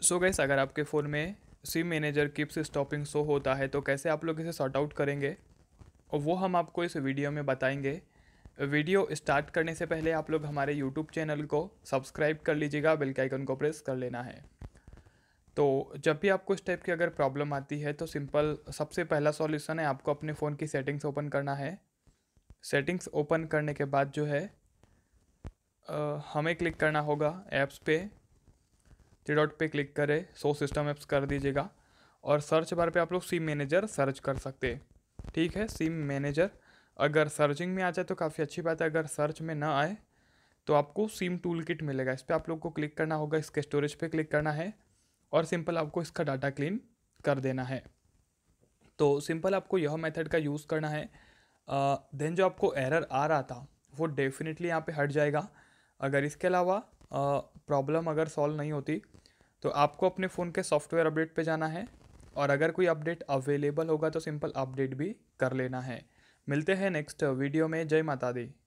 सो so gas अगर आपके phone में SIM manager keeps stopping show होता है तो कैसे आप लोग इसे सॉर्ट आउट करेंगे और वो हम आपको इस वीडियो में बताएंगे वीडियो स्टार्ट करने से पहले आप लोग हमारे यूट्यूब चैनल को सब्सक्राइब कर लीजिएगा बेल के आइकन को प्रेस कर लेना है तो जब भी आपको इस टाइप की अगर प्रॉब्लम आती है तो सिंपल सबसे पहला सॉल्यूशन है आपको अपने फ़ोन की सेटिंग्स ओपन करना है सेटिंग्स ओपन करने के बाद जो है आ, हमें क्लिक करना होगा ऐप्स पे थ्री डॉट पे क्लिक करें सो सिस्टम ऐप्स कर दीजिएगा और सर्च बार पे आप लोग सिम मैनेजर सर्च कर सकते हैं ठीक है सिम मैनेजर अगर सर्चिंग में आ जाए तो काफ़ी अच्छी बात है अगर सर्च में ना आए तो आपको सिम टूल किट मिलेगा इस पर आप लोग को क्लिक करना होगा इसके स्टोरेज पे क्लिक करना है और सिंपल आपको इसका डाटा क्लीन कर देना है तो सिंपल आपको यह मेथड का यूज़ करना है देन जो आपको एरर आ रहा था वो डेफिनेटली यहाँ पे हट जाएगा अगर इसके अलावा प्रॉब्लम अगर सॉल्व नहीं होती तो आपको अपने फ़ोन के सॉफ्टवेयर अपडेट पे जाना है और अगर कोई अपडेट अवेलेबल होगा तो सिंपल अपडेट भी कर लेना है मिलते हैं नेक्स्ट वीडियो में जय माता दी